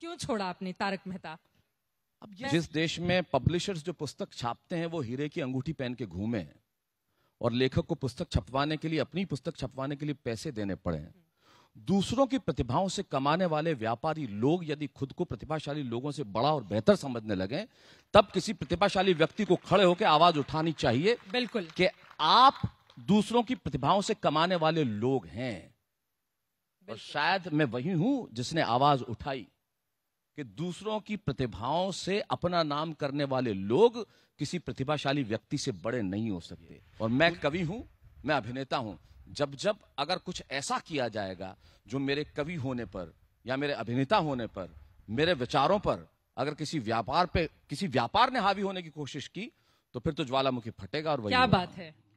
क्यों छोड़ा आपने तारक मेहता अब जिस देश में पब्लिशर्स जो पुस्तक छापते हैं वो हीरे की अंगूठी पहन के घूमे और लेखक को पुस्तक छपवाने के लिए अपनी पुस्तक छपवाने के लिए पैसे देने पड़े दूसरों की प्रतिभाओं से कमाने वाले व्यापारी लोग यदि खुद को प्रतिभाशाली लोगों से बड़ा और बेहतर समझने लगे तब किसी प्रतिभाशाली व्यक्ति को खड़े होकर आवाज उठानी चाहिए बिल्कुल कि आप दूसरों की प्रतिभाओं से कमाने वाले लोग हैं और शायद मैं वही हूं जिसने आवाज उठाई कि दूसरों की प्रतिभाओं से अपना नाम करने वाले लोग किसी प्रतिभाशाली व्यक्ति से बड़े नहीं हो सकते और मैं कवि हूं मैं अभिनेता हूं जब जब अगर कुछ ऐसा किया जाएगा जो मेरे कवि होने पर या मेरे अभिनेता होने पर मेरे विचारों पर अगर किसी व्यापार पे किसी व्यापार ने हावी होने की कोशिश की तो फिर तो ज्वालामुखी फटेगा और वही क्या बात है